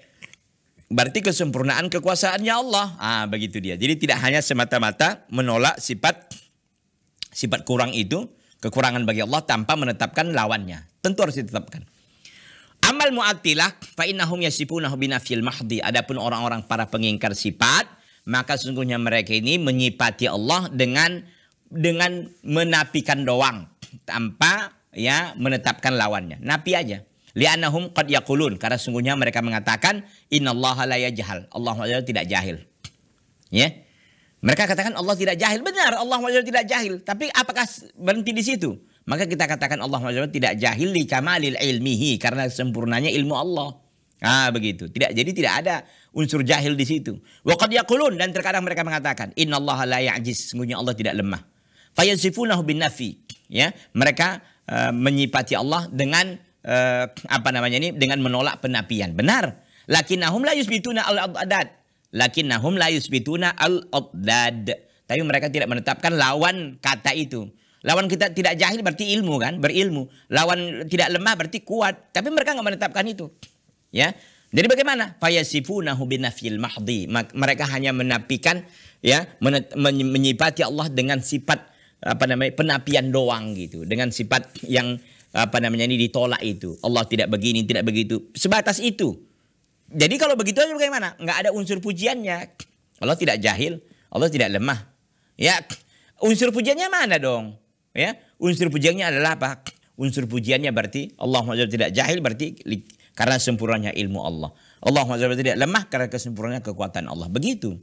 [SPEAKER 1] Berarti kesempurnaan kekuasaannya Allah. Ah, begitu dia. Jadi tidak hanya semata-mata menolak sifat sifat kurang itu, kekurangan bagi Allah tanpa menetapkan lawannya. Tentu harus ditetapkan. Amal muatilah fa innahum yasifunahu binafil mahdi. Adapun orang-orang para pengingkar sifat, maka sungguhnya mereka ini menyipati Allah dengan dengan menapikan doang tanpa ya menetapkan lawannya. Napi aja. Li'annahum qad yaqulun karena sungguhnya mereka mengatakan innallaha la yajhal. Allah tidak jahil. Ya. Mereka katakan Allah tidak jahil. Benar, Allah SWT tidak jahil. Tapi apakah berhenti di situ? Maka kita katakan Allah SWT tidak jahil di kamalil ilmihi. Karena sempurnanya ilmu Allah. Ah begitu. Tidak jadi tidak ada unsur jahil di situ. qad yaqulun dan terkadang mereka mengatakan Allah la ya'jiz, sungguhnya Allah tidak lemah. Fayasifunahu bin nafi. Ya, mereka uh, menyipati Allah dengan uh, apa namanya ini dengan menolak penapian Benar. Lakinnahum la yusbituna al adad lakinnahum la yusbituna al-oddad. Tapi mereka tidak menetapkan lawan kata itu. Lawan kita tidak jahil berarti ilmu kan, berilmu. Lawan tidak lemah berarti kuat. Tapi mereka nggak menetapkan itu. Ya. Jadi bagaimana? Fayasifunahu binafil mahdi. Mereka hanya menapikan ya, menyifati Allah dengan sifat apa namanya? penapian doang gitu, dengan sifat yang apa namanya ini ditolak itu. Allah tidak begini, tidak begitu. Sebatas itu. Jadi kalau begitu aja bagaimana? Enggak ada unsur pujiannya. Allah tidak jahil, Allah tidak lemah. Ya, unsur pujiannya mana dong? Ya, unsur pujiannya adalah apa? Unsur pujiannya berarti Allah SWT tidak jahil berarti karena sempurnanya ilmu Allah. Allah SWT tidak lemah karena kesempurnanya kekuatan Allah. Begitu.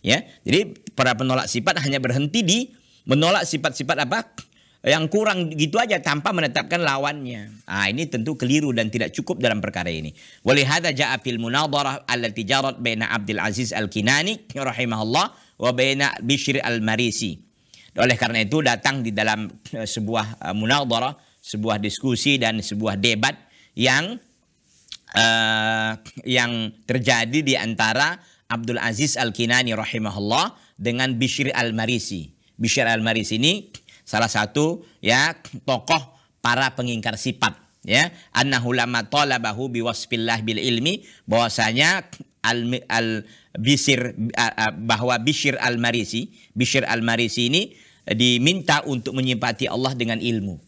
[SPEAKER 1] Ya, jadi para penolak sifat hanya berhenti di menolak sifat-sifat apa? yang kurang gitu aja tanpa menetapkan lawannya. Ah ini tentu keliru dan tidak cukup dalam perkara ini. hadza ja'a fil munadharah allati jarat baina Abdul Aziz Al-Kinani rahimahullah wa baina Bishr Al-Marisi. Oleh karena itu datang di dalam eh, sebuah eh, munadharah, sebuah diskusi dan sebuah debat yang uh, yang terjadi di antara Abdul Aziz Al-Kinani rahimahullah dengan Bishr Al-Marisi. Bishr Al-Marisi ini salah satu ya tokoh para pengingkar sifat ya annahu lama talabahu biwasfillah bil ilmi bahwasanya al, al bisir bahwa bisir al-Marisi bisir al-Marisi ini diminta untuk menyimpati Allah dengan ilmu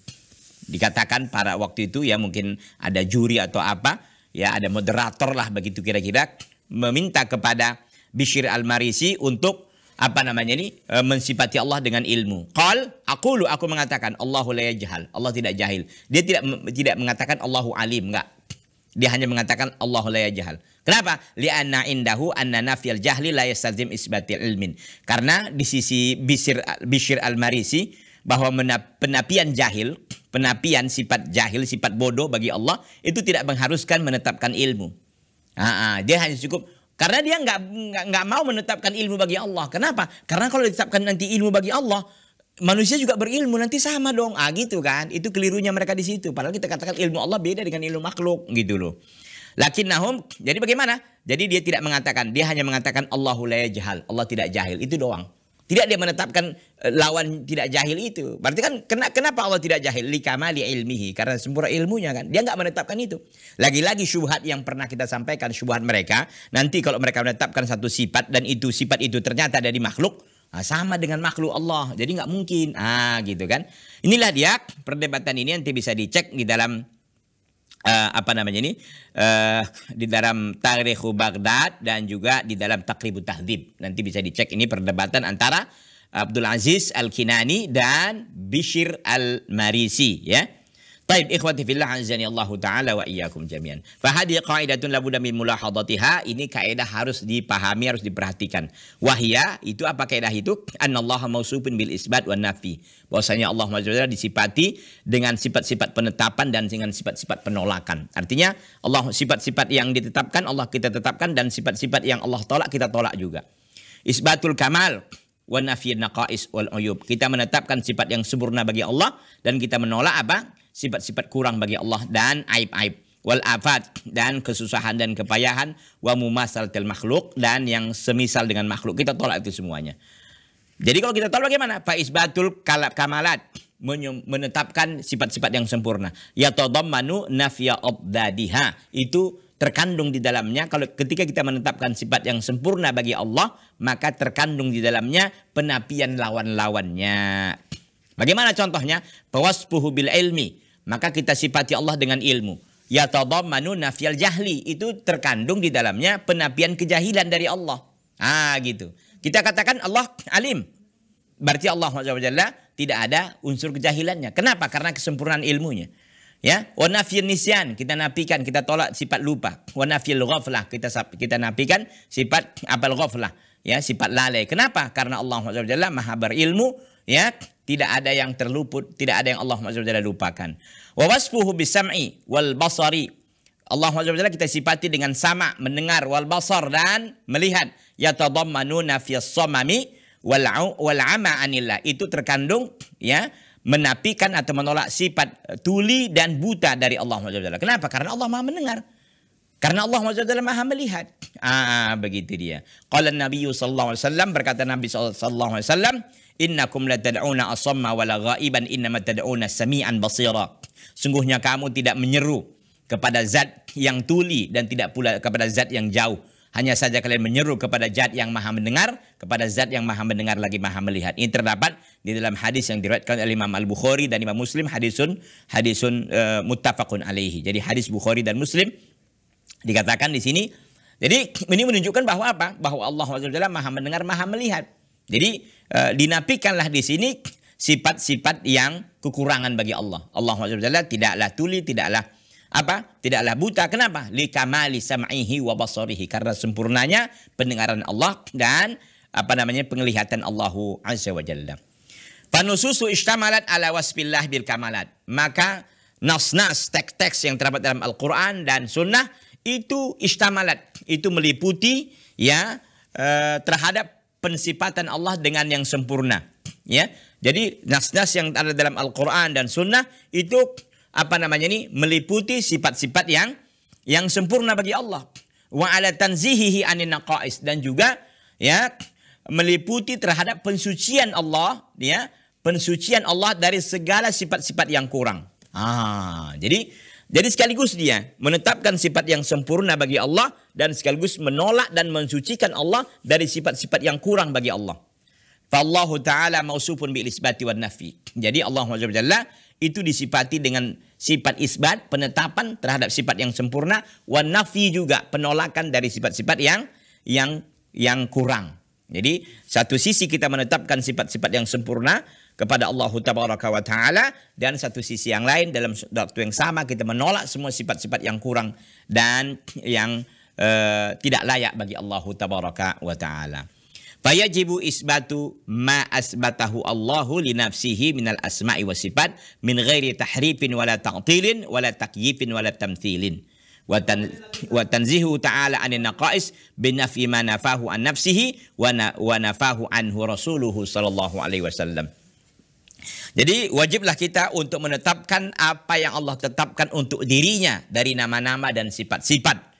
[SPEAKER 1] dikatakan para waktu itu ya mungkin ada juri atau apa ya ada moderator lah begitu kira-kira meminta kepada bisir al-Marisi untuk apa namanya ini e, mensifati Allah dengan ilmu. Qal lu aku mengatakan Allahu la yajhal. Allah tidak jahil. Dia tidak tidak mengatakan Allahu alim, enggak. Dia hanya mengatakan Allahu la Jahal Kenapa? anna indahu anna nafyal jahli la yastazim isbatil ilmin. Karena di sisi Bisir Bisir Al-Marisi bahwa penapian jahil, penapian sifat jahil, sifat bodoh bagi Allah itu tidak mengharuskan menetapkan ilmu. -ha, dia hanya cukup karena dia nggak nggak mau menetapkan ilmu bagi Allah. Kenapa? Karena kalau ditetapkan nanti ilmu bagi Allah, manusia juga berilmu nanti sama dong. Ah gitu kan. Itu kelirunya mereka di situ. Padahal kita katakan ilmu Allah beda dengan ilmu makhluk gitu loh. Lakin nahum, jadi bagaimana? Jadi dia tidak mengatakan, dia hanya mengatakan Allahu la jahal. Allah tidak jahil. Itu doang. Tidak dia menetapkan eh, lawan tidak jahil itu. Berarti kan kenapa Allah tidak jahil? Likamali ilmihi. Karena sempurna ilmunya kan. Dia nggak menetapkan itu. Lagi-lagi syubhat yang pernah kita sampaikan. Syubhat mereka. Nanti kalau mereka menetapkan satu sifat. Dan itu sifat itu ternyata dari makhluk. Nah, sama dengan makhluk Allah. Jadi nggak mungkin. Ah gitu kan. Inilah dia perdebatan ini nanti bisa dicek di dalam uh, apa namanya ini uh, di dalam Tarikh Baghdad dan juga di dalam Takribut Tahdib. Nanti bisa dicek ini perdebatan antara Abdul Aziz Al-Kinani dan Bishir Al-Marisi ya. Baik, ikhwati fillah anzani Allah taala wa iyyakum jami'an. Fa hadhihi qaidatun la budda min mulahadatiha. Ini kaidah harus dipahami, harus diperhatikan. Wahya itu apa kaidah itu? allah mausufun bil isbat wa nafi. Bahwasanya Allah Subhanahu disifati dengan sifat-sifat penetapan dan dengan sifat-sifat penolakan. Artinya Allah sifat-sifat yang ditetapkan Allah kita tetapkan dan sifat-sifat yang Allah tolak kita tolak juga. Isbatul kamal wa nafiyun naqais wal uyub. Kita menetapkan sifat yang sempurna bagi Allah dan kita menolak apa? sifat-sifat kurang bagi Allah dan aib-aib wal afat dan kesusahan dan kepayahan wa til makhluk dan yang semisal dengan makhluk kita tolak itu semuanya jadi kalau kita tolak bagaimana fa isbatul kalab kamalat menetapkan sifat-sifat yang sempurna ya manu nafya obdadiha itu terkandung di dalamnya kalau ketika kita menetapkan sifat yang sempurna bagi Allah maka terkandung di dalamnya penapian lawan-lawannya Bagaimana contohnya? Bawaspuhu bil ilmi. Maka kita sifati Allah dengan ilmu. Ya tadammanu nafial jahli. Itu terkandung di dalamnya penapian kejahilan dari Allah. Ah gitu. Kita katakan Allah alim. Berarti Allah Jalla tidak ada unsur kejahilannya. Kenapa? Karena kesempurnaan ilmunya. Ya, wa nafiyun nisyan, kita nafikan, kita tolak sifat lupa. Wa nafiyul ghaflah, kita kita nafikan sifat apal ghaflah ya sifat lalai. Kenapa? Karena Allah Subhanahu Maha berilmu, ya, tidak ada yang terluput, tidak ada yang Allah Subhanahu lupakan. Wa wasfuhu bisam'i wal basari. Allah Subhanahu kita sifati dengan sama mendengar wal basar dan melihat yatadammanuna fi samami wal wal ama anillah. Itu terkandung ya menapikan atau menolak sifat tuli dan buta dari Allah Subhanahu Kenapa? Karena Allah Maha mendengar. Karena Allah SWT maha melihat. Ah, begitu dia. Qala Nabi sallallahu alaihi berkata Nabi sallallahu alaihi wasallam, "Innakum la tad'una asamma wala ghaiban innama tad'una sami'an basira." Sungguhnya kamu tidak menyeru kepada zat yang tuli dan tidak pula kepada zat yang jauh. Hanya saja kalian menyeru kepada zat yang maha mendengar, kepada zat yang maha mendengar lagi maha melihat. Ini terdapat di dalam hadis yang diriwayatkan oleh Imam Al-Bukhari dan Imam Muslim hadisun hadisun uh, muttafaqun alaihi. Jadi hadis Bukhari dan Muslim Dikatakan di sini. Jadi ini menunjukkan bahwa apa? Bahwa Allah Subhanahu Maha mendengar, Maha melihat. Jadi e, eh, dinapikanlah di sini sifat-sifat yang kekurangan bagi Allah. Allah Subhanahu tidaklah tuli, tidaklah apa? Tidaklah buta. Kenapa? Likamali sam'ihi wa basarihi. Karena sempurnanya pendengaran Allah dan apa namanya penglihatan Allah Azza wa Jalla. Panususu istamalat ala wasbillah bil kamalat. Maka nas-nas, teks-teks yang terdapat dalam Al-Quran dan Sunnah itu istamalat itu meliputi ya eh, terhadap pensifatan Allah dengan yang sempurna ya jadi nas-nas yang ada dalam Al-Qur'an dan Sunnah itu apa namanya ini meliputi sifat-sifat yang yang sempurna bagi Allah wa ala tanzihihi anin naqais dan juga ya meliputi terhadap pensucian Allah ya pensucian Allah dari segala sifat-sifat yang kurang ah jadi jadi sekaligus dia menetapkan sifat yang sempurna bagi Allah dan sekaligus menolak dan mensucikan Allah dari sifat-sifat yang kurang bagi Allah. Fallahu ta'ala mausufun bil isbati wan nafi. Jadi Allah Jalla itu disifati dengan sifat isbat, penetapan terhadap sifat yang sempurna, wan nafi juga penolakan dari sifat-sifat yang yang yang kurang. Jadi satu sisi kita menetapkan sifat-sifat yang sempurna, kepada Allah Tabaraka wa taala dan satu sisi yang lain dalam waktu yang sama kita menolak semua sifat-sifat yang kurang dan yang uh, tidak layak bagi Allah Tabaraka wa taala. Fayajibu isbatu ma asbatahu Allahu li nafsihi minal asma'i wa sifat min ghairi tahrifin wala ta'tilin wala takyifin wala tamthilin. wa tanzihu ta'ala anin naqais binafi ma nafahu an nafsihi wa nafahu anhu rasuluhu sallallahu alaihi wasallam. Jadi wajiblah kita untuk menetapkan apa yang Allah tetapkan untuk dirinya dari nama-nama dan sifat-sifat.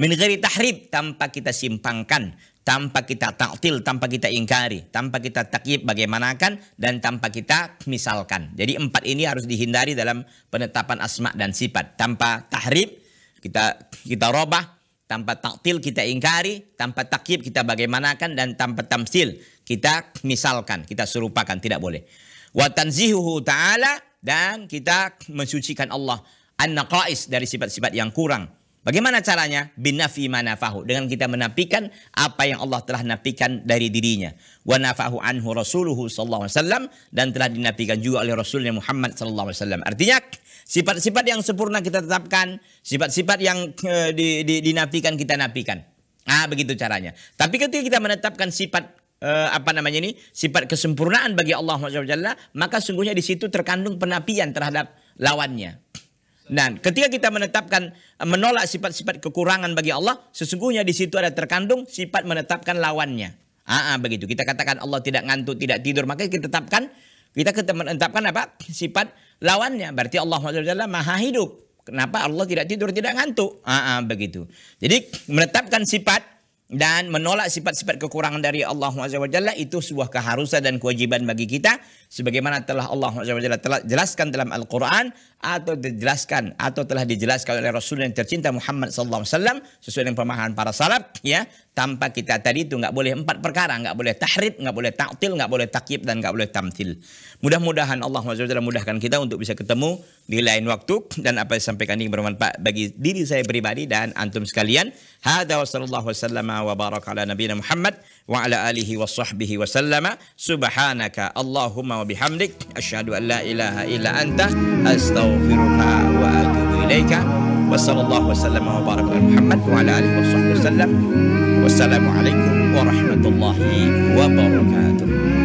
[SPEAKER 1] Min tahrib tanpa kita simpangkan, tanpa kita taktil, tanpa kita ingkari, tanpa kita takyib bagaimanakan dan tanpa kita misalkan. Jadi empat ini harus dihindari dalam penetapan asma dan sifat. Tanpa tahrib kita kita robah, tanpa taktil kita ingkari, tanpa takyib kita bagaimanakan dan tanpa tamsil kita misalkan, kita serupakan tidak boleh wa tanzihuhu ta'ala dan kita mensucikan Allah an-naqais dari sifat-sifat yang kurang. Bagaimana caranya? Binafi manafahu. Dengan kita menafikan apa yang Allah telah nafikan dari dirinya. Wa nafahu anhu rasuluhu sallallahu alaihi wasallam. Dan telah dinafikan juga oleh Rasulnya Muhammad sallallahu alaihi wasallam. Artinya sifat-sifat yang sempurna kita tetapkan. Sifat-sifat yang eh, di, di, dinafikan kita nafikan. Ah begitu caranya. Tapi ketika kita menetapkan sifat uh, apa namanya ini sifat kesempurnaan bagi Allah SWT, maka sungguhnya di situ terkandung penapian terhadap lawannya. Dan ketika kita menetapkan eh, menolak sifat-sifat kekurangan bagi Allah, sesungguhnya di situ ada terkandung sifat menetapkan lawannya. Aa ah, ah, begitu. Kita katakan Allah tidak ngantuk, tidak tidur, maka kita tetapkan kita menetapkan apa? Sifat lawannya. Berarti Allah SWT Maha hidup. Kenapa Allah tidak tidur, tidak ngantuk? Aa ah, begitu. Jadi menetapkan sifat dan menolak sifat-sifat kekurangan dari Allah SWT itu sebuah keharusan dan kewajiban bagi kita sebagaimana telah Allah SWT telah jelaskan dalam Al-Quran atau dijelaskan atau telah dijelaskan oleh Rasul yang tercinta Muhammad SAW sesuai dengan pemahaman para salaf ya tanpa kita tadi itu nggak boleh empat perkara nggak boleh tahrid nggak boleh taktil nggak boleh takyib dan nggak boleh tamtil mudah-mudahan Allah SWT mudahkan kita untuk bisa ketemu di lain waktu dan apa yang disampaikan ini bermanfaat bagi diri saya pribadi dan antum sekalian hadza wa sallallahu وبارك على نبينا محمد وعلى آله وصحبه وسلم سبحانك اللهم وبحمدك أشهد أن لا إله إلا أنت أستغفرك وأتوب إليك وصلى الله وسلم وبارك على محمد وعلى آله وصحبه وسلم والسلام عليكم ورحمة الله وبركاته